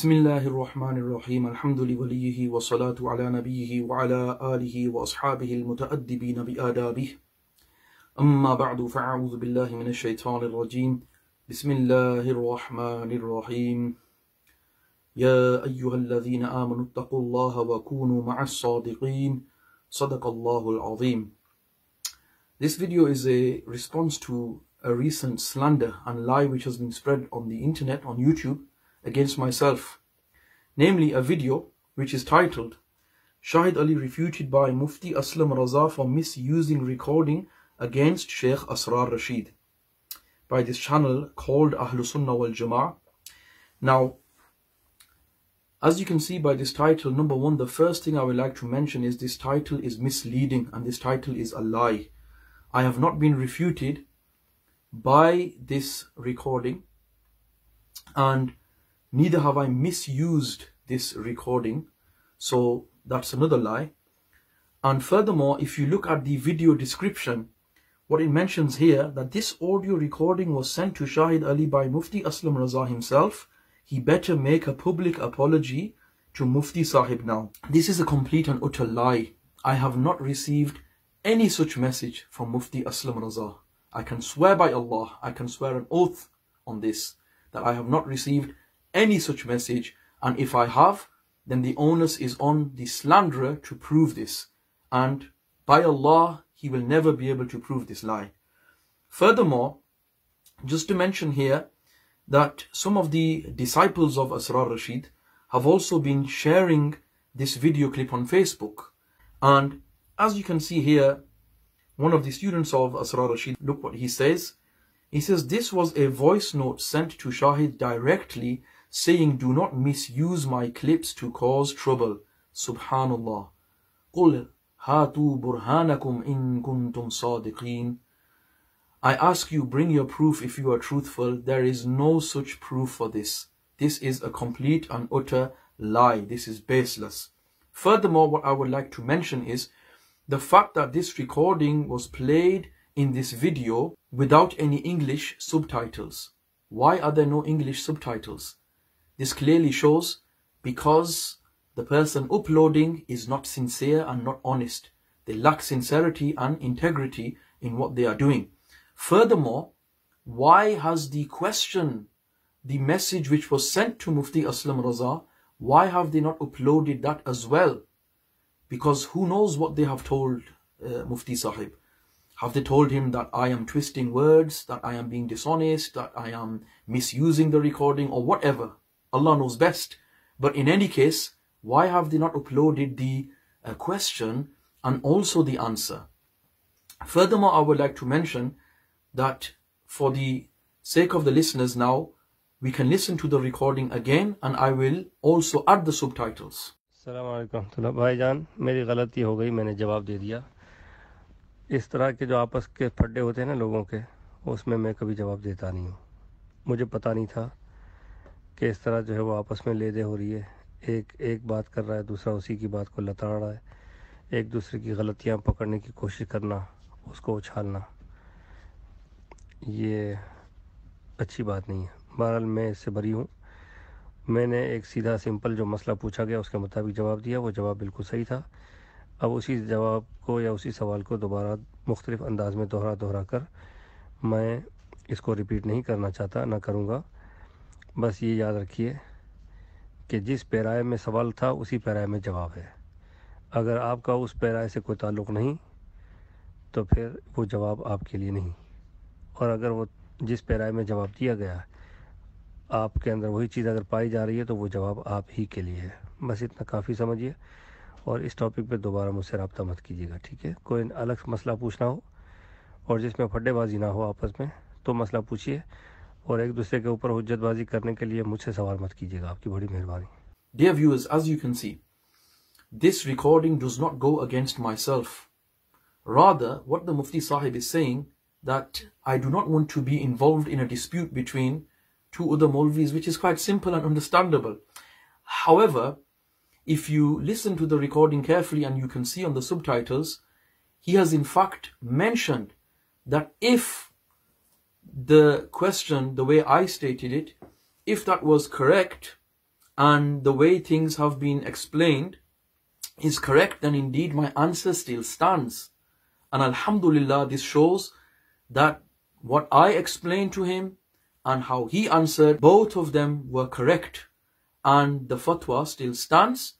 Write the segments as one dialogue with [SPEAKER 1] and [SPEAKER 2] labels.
[SPEAKER 1] بسم الله الرحمن الرحيم الحمد لوليه والصلاة على نبيه وعلى آله وأصحابه المتأدبين بآدابه أما بعد فأعوذ بالله من الشيطان الرجيم بسم الله الرحمن الرحيم يا أيها الذين آمنوا اتقوا الله وكونوا مع الصادقين صدق الله العظيم This video is a response to a recent slander and lie which has been spread on the internet, on YouTube against myself, namely a video which is titled Shahid Ali refuted by Mufti Aslam Raza for misusing recording against Sheikh Asrar Rashid by this channel called Ahlus Sunnah wal Jama'ah. Now, as you can see by this title, number one, the first thing I would like to mention is this title is misleading and this title is a lie. I have not been refuted by this recording and neither have I misused this recording. So that's another lie. And furthermore, if you look at the video description, what it mentions here that this audio recording was sent to Shahid Ali by Mufti Aslam Raza himself. He better make a public apology to Mufti Sahib now. This is a complete and utter lie. I have not received any such message from Mufti Aslam Raza. I can swear by Allah, I can swear an oath on this that I have not received any such message, and if I have, then the onus is on the slanderer to prove this, and by Allah, he will never be able to prove this lie. Furthermore, just to mention here that some of the disciples of Asrar Rashid have also been sharing this video clip on Facebook. And as you can see here, one of the students of Asrar Rashid, look what he says. He says, this was a voice note sent to Shahid directly saying, Do not misuse my clips to cause trouble. Subhanallah. قُلْ هَاتُوا بُرْهَانَكُمْ إِن كُنْتُمْ صَادِقِينَ I ask you, bring your proof if you are truthful. There is no such proof for this. This is a complete and utter lie. This is baseless. Furthermore, what I would like to mention is the fact that this recording was played in this video without any English subtitles. Why are there no English subtitles? This clearly shows because the person uploading is not sincere and not honest. They lack sincerity and integrity in what they are doing. Furthermore, why has the question, the message which was sent to Mufti Aslam Raza, why have they not uploaded that as well? Because who knows what they have told uh, Mufti Sahib? Have they told him that I am twisting words, that I am being dishonest, that I am misusing the recording or whatever? Allah knows best. But in any case, why have they not uploaded the uh, question and also the answer? Furthermore, I would like to mention that for the sake of the listeners now, we can listen to the recording again and I will also add the subtitles. अलैक्म भाई जान मेरी गलती हो गई मैंने
[SPEAKER 2] जवाब दे दिया इस तरह के जो आपस के फड्डे होते हैं ना लोगों के उसमें मैं कभी जवाब देता नहीं हूँ मुझे पता नहीं था कि इस तरह जो है वो आपस में ले दे हो रही है एक एक बात कर रहा है दूसरा उसी की बात को लताड़ रहा है एक दूसरे की गलतियाँ पकड़ने की कोशिश करना उसको उछालना ये अच्छी बात नहीं है बहरहाल मैं इससे भरी हूँ मैंने एक सीधा सिंपल जो मसला पूछा गया उसके मुताबिक जवाब दिया वो जवाब बिल्कुल सही था अब उसी जवाब को या उसी सवाल को दोबारा मुख्तलिफ अंदाज में दोहरा दोहरा कर मैं इसको रिपीट नहीं करना चाहता ना करूँगा बस ये याद रखिए कि जिस पैराए में सवाल था उसी पैराए में जवाब है अगर आपका उस पैराए से कोई ताल्लुक़ नहीं तो फिर वो जवाब आपके लिए नहीं और अगर वो जिस पैराए में जवाब दिया गया आपके अंदर वही चीज़ अगर पाई जा रही है तो वो जवाब आप ही के लिए है बस इतना काफ़ी समझिए और इस टॉपिक पे दोबारा मुझसे रबता मत कीजिएगा ठीक है कोई अलग मसला पूछना हो और जिसमें फड्डेबाजी ना हो आपस में तो मसला पूछिए और एक दूसरे के ऊपर करने के लिए मुझसे सवाल मत कीजिएगा आपकी बड़ी
[SPEAKER 1] मेहरबानी Dear viewers, as you can see, this recording does not go against myself. Rather, what the Mufti Sahib is saying that I do not want to be involved in a dispute between two other Molvis, which is quite simple and understandable. However, if you listen to the recording carefully and you can see on the subtitles, he has in fact mentioned that if the question, the way I stated it, if that was correct and the way things have been explained is correct, then indeed my answer still stands. And Alhamdulillah, this shows that what I explained to him and how he answered, both of them were correct. And the fatwa still stands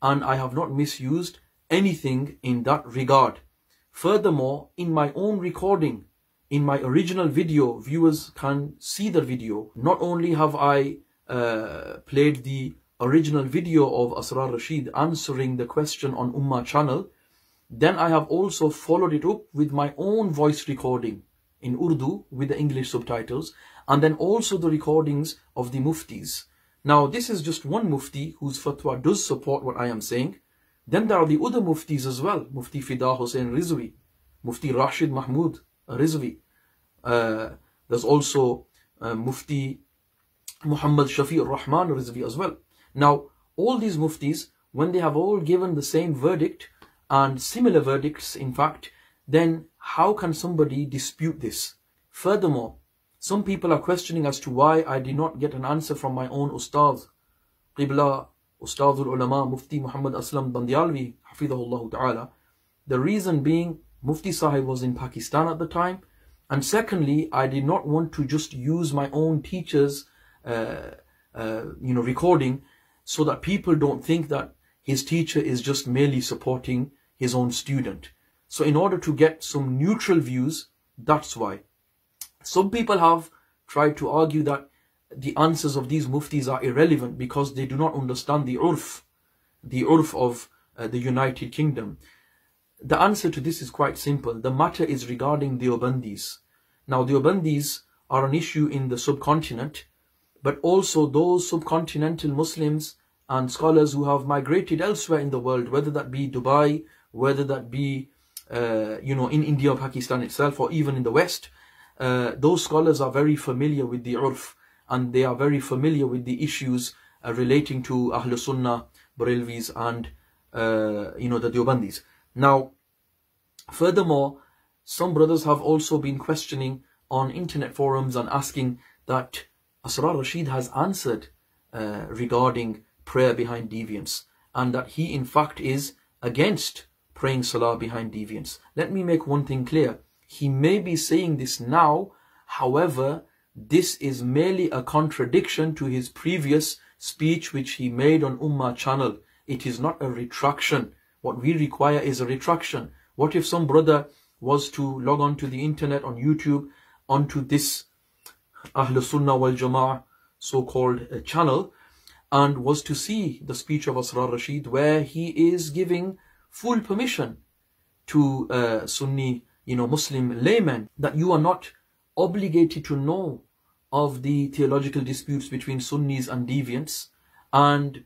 [SPEAKER 1] and I have not misused anything in that regard. Furthermore, in my own recording, in my original video, viewers can see the video. Not only have I uh, played the original video of Asrar Rashid answering the question on Ummah channel, then I have also followed it up with my own voice recording in Urdu with the English subtitles and then also the recordings of the muftis. Now this is just one mufti whose fatwa does support what I am saying. Then there are the other muftis as well, Mufti Fida Hussein Rizvi, Mufti Rashid Mahmoud, Rizvi. Uh, there's also uh, Mufti Muhammad Shafi Rahman Rizvi as well. Now, all these muftis, when they have all given the same verdict and similar verdicts, in fact, then how can somebody dispute this? Furthermore, some people are questioning as to why I did not get an answer from my own ustaz, Qibla, ustazul Ulama, Mufti Muhammad Aslam Bandialvi, Hafidahullah Ta'ala. The reason being Mufti Sahib was in Pakistan at the time. And secondly, I did not want to just use my own teacher's, uh, uh, you know, recording so that people don't think that his teacher is just merely supporting his own student. So in order to get some neutral views, that's why. Some people have tried to argue that the answers of these muftis are irrelevant because they do not understand the urf, the urf of uh, the United Kingdom. The answer to this is quite simple. The matter is regarding the Obandis. Now, the Obandis are an issue in the subcontinent, but also those subcontinental Muslims and scholars who have migrated elsewhere in the world, whether that be Dubai, whether that be, uh, you know, in India or Pakistan itself, or even in the West, uh, those scholars are very familiar with the urf and they are very familiar with the issues uh, relating to Ahl Sunnah, Barelvis, and, uh, you know, the Diobandis. Now, furthermore, some brothers have also been questioning on internet forums and asking that Asrar Rashid has answered uh, regarding prayer behind deviance and that he in fact is against praying salah behind deviance. Let me make one thing clear. He may be saying this now, however, this is merely a contradiction to his previous speech which he made on Ummah channel. It is not a retraction. What we require is a retraction. What if some brother was to log on to the internet, on YouTube, onto this Ahl Sunnah wal Jama'ah so-called uh, channel and was to see the speech of Asrar Rashid where he is giving full permission to uh, Sunni, you know, Muslim laymen that you are not obligated to know of the theological disputes between Sunnis and deviants and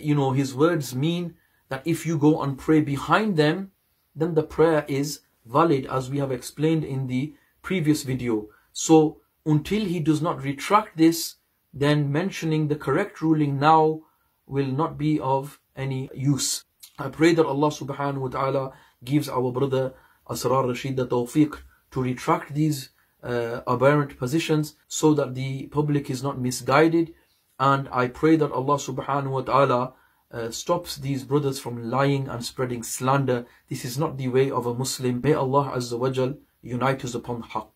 [SPEAKER 1] you know his words mean that if you go and pray behind them, then the prayer is valid as we have explained in the previous video. So until he does not retract this, then mentioning the correct ruling now will not be of any use. I pray that Allah subhanahu wa ta'ala gives our brother Asrar Rashid the tawfiq to retract these uh, aberrant positions so that the public is not misguided. And I pray that Allah subhanahu wa ta'ala uh, stops these brothers from lying and spreading slander. This is not the way of a Muslim. May Allah Azza wa Jal unite us upon haqq.